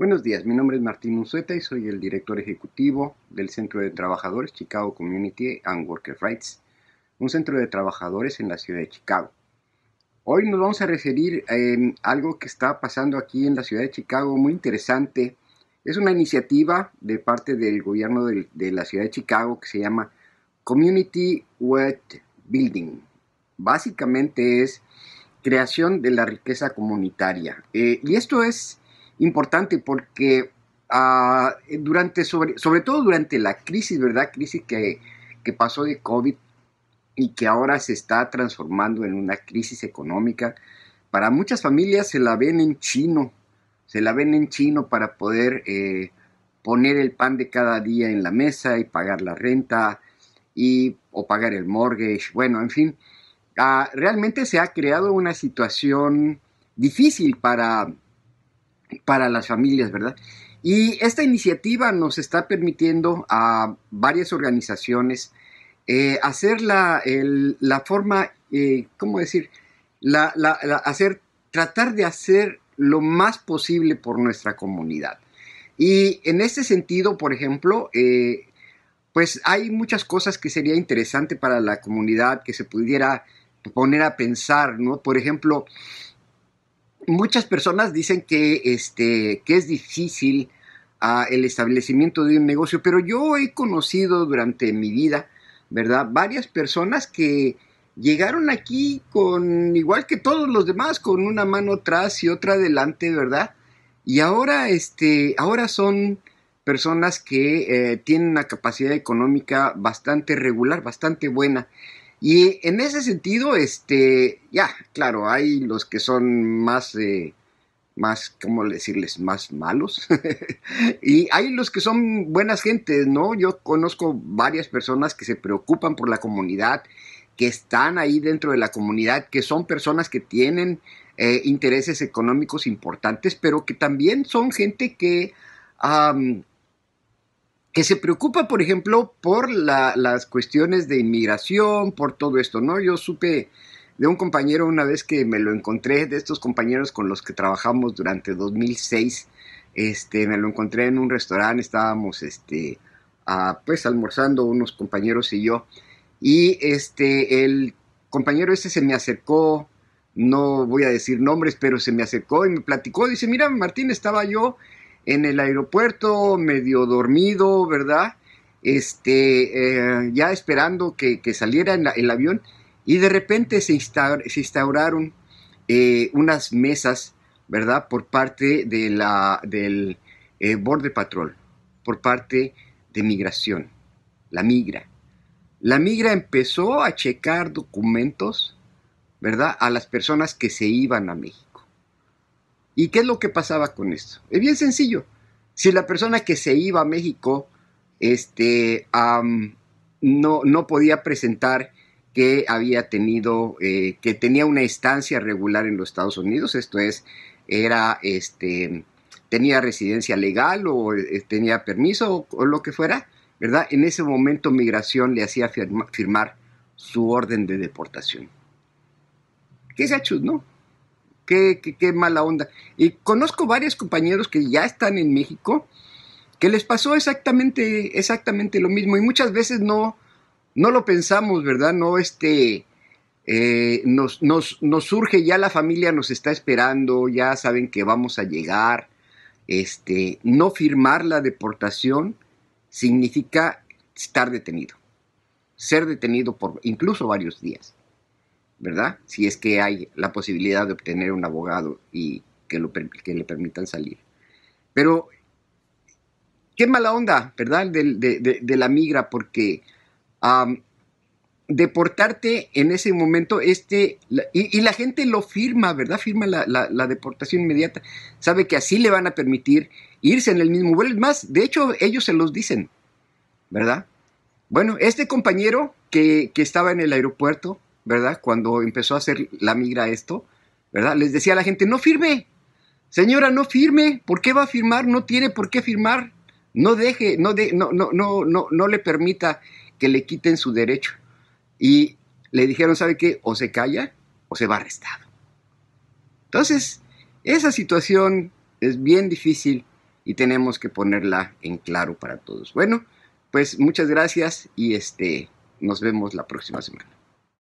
Buenos días, mi nombre es Martín Unzueta y soy el director ejecutivo del Centro de Trabajadores Chicago Community and Worker Rights, un centro de trabajadores en la ciudad de Chicago. Hoy nos vamos a referir a em, algo que está pasando aquí en la ciudad de Chicago muy interesante. Es una iniciativa de parte del gobierno de, la ciudad de Chicago que se llama Community Wealth Building. Básicamente es creación de la riqueza comunitaria. Eh, y esto es importante porque ah, eh, durante, sobre, sobre, todo durante la crisis, ¿verdad? Crisis que, que pasó de COVID y que ahora se está transformando en una crisis económica. Para muchas familias se la ven en chino, se la ven en chino para poder eh, poner el pan de cada día en la mesa y pagar la renta y, o pagar el mortgage. Bueno, en fin, ah, realmente se ha creado una situación difícil para para las familias, ¿verdad? Y esta iniciativa nos está permitiendo a varias organizaciones eh, hacer la, la forma, eh, ¿cómo decir? La, hacer, tratar de hacer lo más posible por nuestra comunidad. Y en este sentido, por ejemplo, eh, pues hay muchas cosas que sería interesante para la comunidad que se pudiera poner a pensar, ¿no? Por ejemplo, muchas personas dicen que, este, que es difícil ah, el establecimiento de un negocio, pero yo he conocido durante mi vida, ¿verdad? Varias personas que llegaron aquí con, igual que todos los demás, con una mano atrás y otra adelante, ¿verdad? Y ahora, este, ahora son personas que eh, tienen una capacidad económica bastante regular, bastante buena. Y en ese sentido, este, ya, claro, hay los que son más, eh, más, ¿cómo decirles?, más malos. y hay los que son buenas gentes, ¿no? Yo conozco varias personas que se preocupan por la comunidad, que están ahí dentro de la comunidad, que son personas que tienen eh, intereses económicos importantes, pero que también son gente que que se preocupa, por ejemplo, por las cuestiones de inmigración, por todo esto, ¿no? Yo supe de un compañero una vez que me lo encontré, de estos compañeros con los que trabajamos durante 2006, este, me lo encontré en un restaurante, estábamos, este, pues, almorzando unos compañeros y yo, y este, el compañero ese se me acercó, no voy a decir nombres, pero se me acercó y me platicó, dice, mira, Martín, estaba yo en el aeropuerto, medio dormido, ¿verdad? Este, eh, ya esperando que, saliera el avión y de repente se, instauraron eh, unas mesas, ¿verdad? Por parte del eh, borde Border Patrol, por parte de Migración, la Migra. La Migra empezó a checar documentos, ¿verdad? A las personas que se iban a México. ¿Y qué es lo que pasaba con esto? Es bien sencillo. Si la persona que se iba a México este, no, no podía presentar que había tenido, eh, que tenía una estancia regular en los Estados Unidos, esto es, era, este, tenía residencia legal o eh, tenía permiso o, lo que fuera, ¿verdad? En ese momento migración le hacía firmar su orden de deportación. Qué hecho? ¿no? qué, mala onda. Y conozco varios compañeros que ya están en México que les pasó exactamente, exactamente lo mismo. Y muchas veces no, no lo pensamos, ¿verdad? No, este, eh, nos, nos, surge, ya la familia nos está esperando, ya saben que vamos a llegar. Este, no firmar la deportación significa estar detenido, ser detenido por incluso varios días. ¿verdad? Si es que hay la posibilidad de obtener un abogado y que, le permitan salir. Pero qué mala onda, ¿verdad? De, la migra, porque deportarte en ese momento, este, y, la gente lo firma, ¿verdad? Firma la, deportación inmediata, sabe que así le van a permitir irse en el mismo vuelo. Es más, de hecho, ellos se los dicen, ¿verdad? Bueno, este compañero que estaba en el aeropuerto, ¿verdad? Cuando empezó a hacer la migra esto, ¿verdad? Les decía a la gente, no firme, señora, no firme, ¿por qué va a firmar? No tiene por qué firmar, no deje, no, le permita que le quiten su derecho. Y le dijeron, ¿sabe qué? O se calla o se va arrestado. Entonces, esa situación es bien difícil y tenemos que ponerla en claro para todos. Bueno, pues muchas gracias y este, nos vemos la próxima semana.